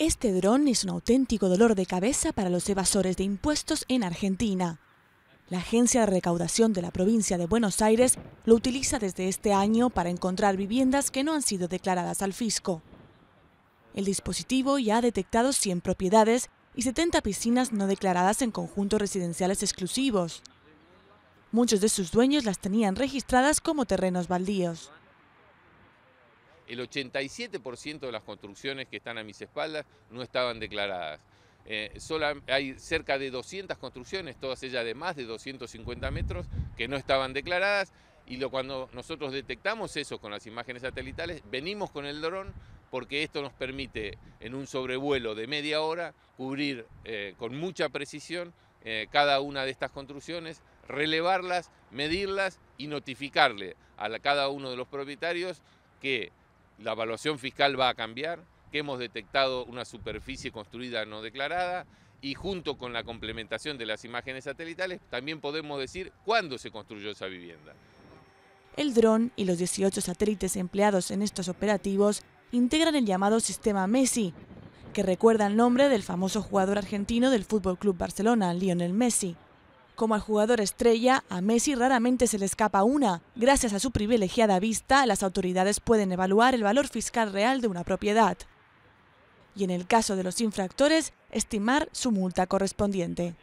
Este dron es un auténtico dolor de cabeza para los evasores de impuestos en Argentina. La Agencia de Recaudación de la provincia de Buenos Aires lo utiliza desde este año para encontrar viviendas que no han sido declaradas al fisco. El dispositivo ya ha detectado 100 propiedades y 70 piscinas no declaradas en conjuntos residenciales exclusivos. Muchos de sus dueños las tenían registradas como terrenos baldíos el 87% de las construcciones que están a mis espaldas no estaban declaradas. Eh, hay cerca de 200 construcciones, todas ellas de más de 250 metros, que no estaban declaradas y cuando nosotros detectamos eso con las imágenes satelitales, venimos con el dron porque esto nos permite en un sobrevuelo de media hora cubrir eh, con mucha precisión eh, cada una de estas construcciones, relevarlas, medirlas y notificarle a cada uno de los propietarios que la evaluación fiscal va a cambiar, que hemos detectado una superficie construida no declarada y junto con la complementación de las imágenes satelitales también podemos decir cuándo se construyó esa vivienda. El dron y los 18 satélites empleados en estos operativos integran el llamado sistema Messi, que recuerda el nombre del famoso jugador argentino del Fútbol Club Barcelona, Lionel Messi. Como al jugador estrella, a Messi raramente se le escapa una. Gracias a su privilegiada vista, las autoridades pueden evaluar el valor fiscal real de una propiedad. Y en el caso de los infractores, estimar su multa correspondiente.